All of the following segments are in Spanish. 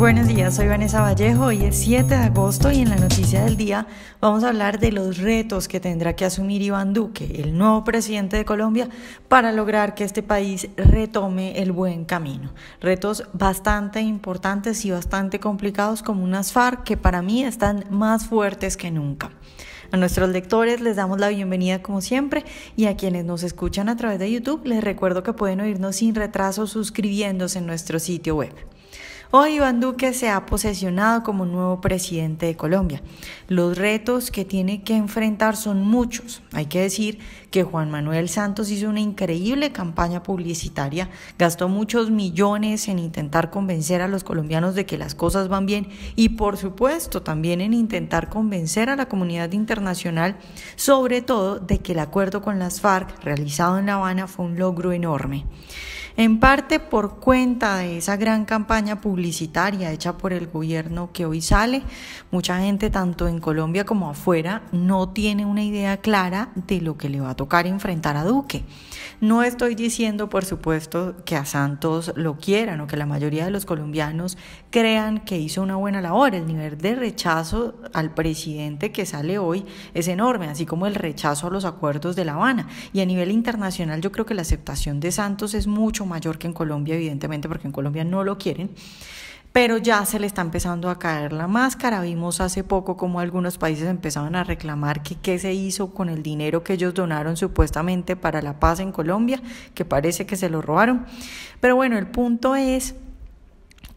Buenos días, soy Vanessa Vallejo. Hoy es 7 de agosto y en la noticia del día vamos a hablar de los retos que tendrá que asumir Iván Duque, el nuevo presidente de Colombia, para lograr que este país retome el buen camino. Retos bastante importantes y bastante complicados como unas FARC que para mí están más fuertes que nunca. A nuestros lectores les damos la bienvenida como siempre y a quienes nos escuchan a través de YouTube les recuerdo que pueden oírnos sin retraso suscribiéndose en nuestro sitio web. Hoy Iván Duque se ha posesionado como nuevo presidente de Colombia. Los retos que tiene que enfrentar son muchos. Hay que decir que Juan Manuel Santos hizo una increíble campaña publicitaria, gastó muchos millones en intentar convencer a los colombianos de que las cosas van bien y por supuesto también en intentar convencer a la comunidad internacional sobre todo de que el acuerdo con las FARC realizado en La Habana fue un logro enorme en parte por cuenta de esa gran campaña publicitaria hecha por el gobierno que hoy sale. Mucha gente, tanto en Colombia como afuera, no tiene una idea clara de lo que le va a tocar enfrentar a Duque. No estoy diciendo, por supuesto, que a Santos lo quieran o que la mayoría de los colombianos crean que hizo una buena labor. El nivel de rechazo al presidente que sale hoy es enorme, así como el rechazo a los acuerdos de La Habana. Y a nivel internacional yo creo que la aceptación de Santos es mucho mayor que en Colombia, evidentemente, porque en Colombia no lo quieren pero ya se le está empezando a caer la máscara. Vimos hace poco como algunos países empezaban a reclamar que qué se hizo con el dinero que ellos donaron supuestamente para la paz en Colombia, que parece que se lo robaron. Pero bueno, el punto es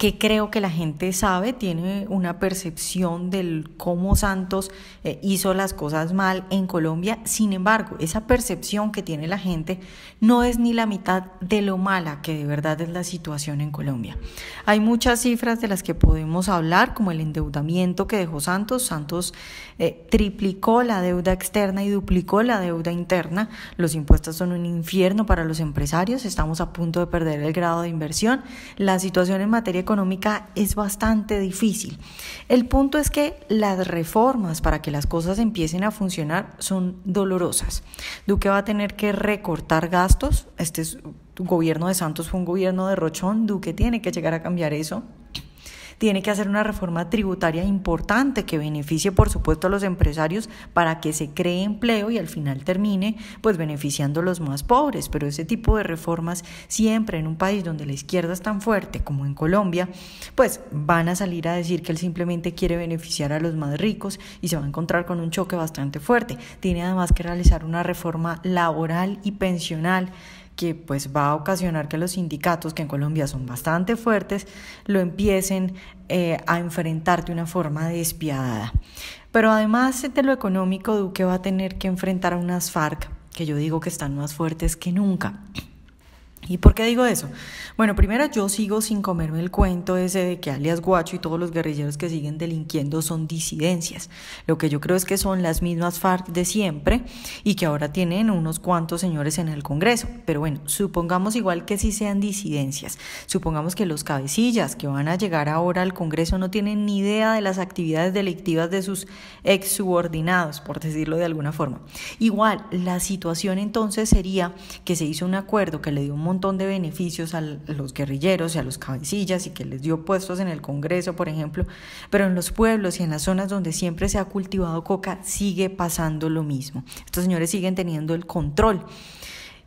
que creo que la gente sabe, tiene una percepción del cómo Santos eh, hizo las cosas mal en Colombia. Sin embargo, esa percepción que tiene la gente no es ni la mitad de lo mala que de verdad es la situación en Colombia. Hay muchas cifras de las que podemos hablar, como el endeudamiento que dejó Santos. Santos eh, triplicó la deuda externa y duplicó la deuda interna. Los impuestos son un infierno para los empresarios. Estamos a punto de perder el grado de inversión. La situación en materia económica económica es bastante difícil. El punto es que las reformas para que las cosas empiecen a funcionar son dolorosas. Duque va a tener que recortar gastos. Este gobierno de Santos fue un gobierno de rochón. Duque tiene que llegar a cambiar eso tiene que hacer una reforma tributaria importante que beneficie, por supuesto, a los empresarios para que se cree empleo y al final termine, pues, beneficiando a los más pobres. Pero ese tipo de reformas siempre en un país donde la izquierda es tan fuerte como en Colombia, pues van a salir a decir que él simplemente quiere beneficiar a los más ricos y se va a encontrar con un choque bastante fuerte. Tiene además que realizar una reforma laboral y pensional que pues va a ocasionar que los sindicatos, que en Colombia son bastante fuertes, lo empiecen eh, a enfrentar de una forma despiadada. Pero además de lo económico, Duque va a tener que enfrentar a unas FARC, que yo digo que están más fuertes que nunca. ¿Y por qué digo eso? Bueno, primero yo sigo sin comerme el cuento ese de que alias Guacho y todos los guerrilleros que siguen delinquiendo son disidencias. Lo que yo creo es que son las mismas FARC de siempre y que ahora tienen unos cuantos señores en el Congreso. Pero bueno, supongamos igual que sí sean disidencias. Supongamos que los cabecillas que van a llegar ahora al Congreso no tienen ni idea de las actividades delictivas de sus ex subordinados, por decirlo de alguna forma. Igual, la situación entonces sería que se hizo un acuerdo que le dio un montón de beneficios a los guerrilleros y a los cabecillas y que les dio puestos en el Congreso, por ejemplo, pero en los pueblos y en las zonas donde siempre se ha cultivado coca sigue pasando lo mismo. Estos señores siguen teniendo el control.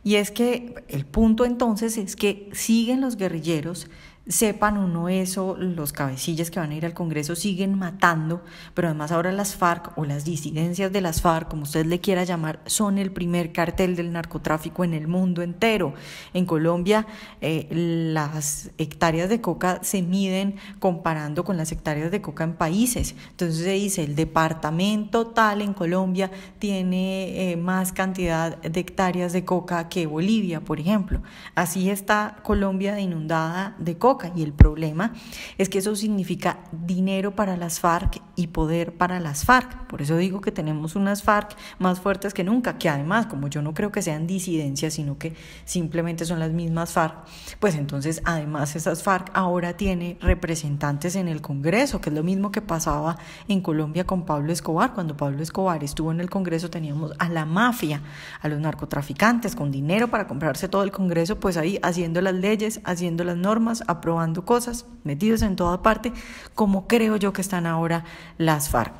Y es que el punto entonces es que siguen los guerrilleros sepan o no eso, los cabecillas que van a ir al Congreso siguen matando, pero además ahora las FARC o las disidencias de las FARC, como usted le quiera llamar, son el primer cartel del narcotráfico en el mundo entero. En Colombia eh, las hectáreas de coca se miden comparando con las hectáreas de coca en países. Entonces se dice, el departamento tal en Colombia tiene eh, más cantidad de hectáreas de coca que Bolivia, por ejemplo. Así está Colombia inundada de coca y el problema es que eso significa dinero para las FARC y poder para las FARC. Por eso digo que tenemos unas FARC más fuertes que nunca, que además, como yo no creo que sean disidencias, sino que simplemente son las mismas FARC, pues entonces además esas FARC ahora tiene representantes en el Congreso, que es lo mismo que pasaba en Colombia con Pablo Escobar. Cuando Pablo Escobar estuvo en el Congreso teníamos a la mafia, a los narcotraficantes con dinero para comprarse todo el Congreso, pues ahí haciendo las leyes, haciendo las normas, aprobando probando cosas, metidos en toda parte, como creo yo que están ahora las FARC.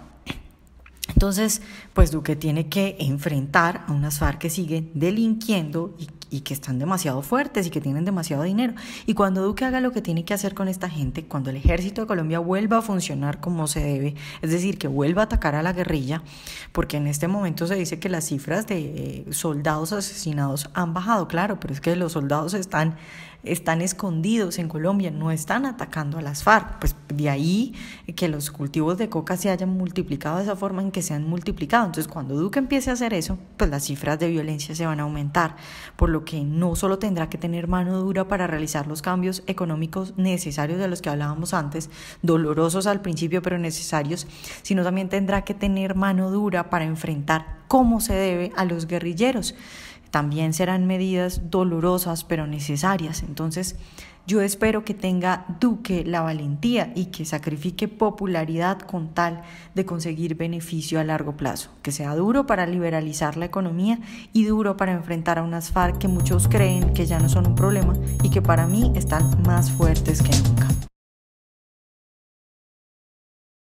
Entonces, pues Duque tiene que enfrentar a unas FARC que siguen delinquiendo y, y, que están demasiado fuertes y que tienen demasiado dinero. Y cuando Duque haga lo que tiene que hacer con esta gente, cuando el ejército de Colombia vuelva a funcionar como se debe, es decir, que vuelva a atacar a la guerrilla, porque en este momento se dice que las cifras de soldados asesinados han bajado, claro, pero es que los soldados están están escondidos en Colombia, no están atacando a las FARC. Pues de ahí que los cultivos de coca se hayan multiplicado de esa forma en que se han multiplicado. Entonces, cuando Duque empiece a hacer eso, pues las cifras de violencia se van a aumentar, por lo que no solo tendrá que tener mano dura para realizar los cambios económicos necesarios de los que hablábamos antes, dolorosos al principio pero necesarios, sino también tendrá que tener mano dura para enfrentar como se debe a los guerrilleros. También serán medidas dolorosas pero necesarias. Entonces, yo espero que tenga Duque la valentía y que sacrifique popularidad con tal de conseguir beneficio a largo plazo, que sea duro para liberalizar la economía y duro para enfrentar a unas FARC que muchos creen que ya no son un problema y que para mí están más fuertes que nunca.